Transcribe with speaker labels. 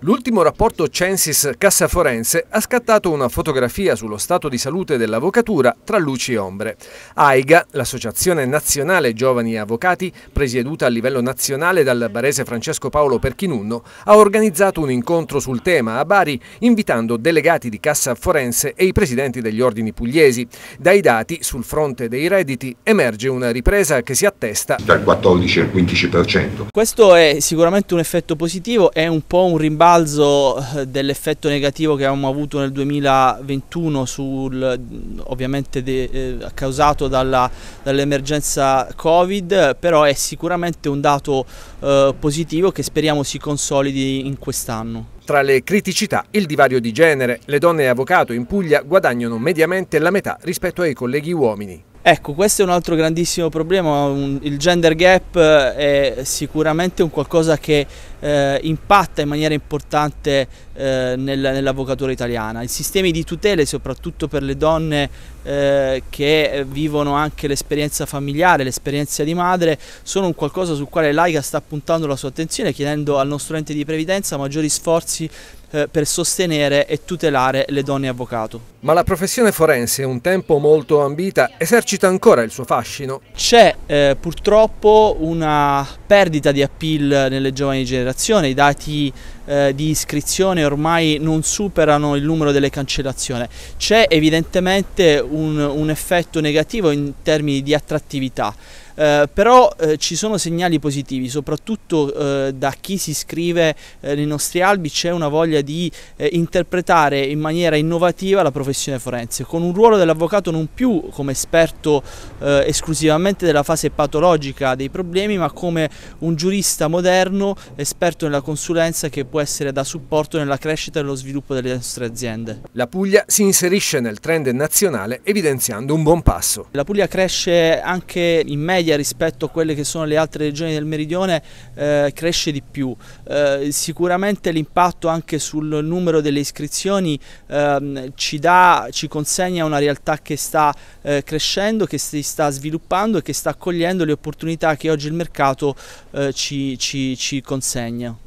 Speaker 1: L'ultimo rapporto Censis Cassa Forense ha scattato una fotografia sullo stato di salute dell'avvocatura tra luci e ombre. AIGA, l'Associazione Nazionale Giovani Avvocati, presieduta a livello nazionale dal barese Francesco Paolo Perchinunno, ha organizzato un incontro sul tema a Bari invitando delegati di Cassa Forense e i presidenti degli ordini pugliesi. Dai dati sul fronte dei redditi emerge una ripresa che si attesta dal 14 al 15%.
Speaker 2: Questo è sicuramente un effetto positivo, è un po' un rimbalzo rimbalzo eh, dell'effetto negativo che abbiamo avuto nel 2021 sul, ovviamente de, eh, causato dall'emergenza Covid, però è sicuramente un dato eh, positivo che speriamo si consolidi in
Speaker 1: quest'anno. Tra le criticità, il divario di genere. Le donne avvocato in Puglia guadagnano mediamente
Speaker 2: la metà rispetto ai
Speaker 1: colleghi uomini.
Speaker 2: Ecco, questo è un altro grandissimo problema, un, il gender gap eh, è sicuramente un qualcosa che eh, impatta in maniera importante eh, nel, nell'avvocatura italiana. I sistemi di tutele, soprattutto per le donne eh, che vivono anche l'esperienza familiare, l'esperienza di madre, sono un qualcosa sul quale l'AIGA sta puntando la sua attenzione chiedendo al nostro ente di previdenza maggiori sforzi eh, per sostenere e tutelare le donne avvocato. Ma la professione
Speaker 1: forense, un tempo molto ambita, esercita ancora il suo fascino?
Speaker 2: C'è eh, purtroppo una perdita di appeal nelle giovani generazioni, i dati eh, di iscrizione ormai non superano il numero delle cancellazioni. C'è evidentemente un, un effetto negativo in termini di attrattività. Eh, però eh, ci sono segnali positivi, soprattutto eh, da chi si iscrive eh, nei nostri albi c'è una voglia di eh, interpretare in maniera innovativa la professione forense, con un ruolo dell'avvocato non più come esperto esclusivamente della fase patologica dei problemi, ma come un giurista moderno, esperto nella consulenza che può essere da supporto nella crescita e nello sviluppo delle nostre aziende. La Puglia si inserisce nel trend nazionale evidenziando un buon passo. La Puglia cresce anche in media media rispetto a quelle che sono le altre regioni del meridione eh, cresce di più. Eh, sicuramente l'impatto anche sul numero delle iscrizioni ehm, ci, dà, ci consegna una realtà che sta eh, crescendo, che si sta sviluppando e che sta accogliendo le opportunità che oggi il mercato eh, ci, ci, ci consegna.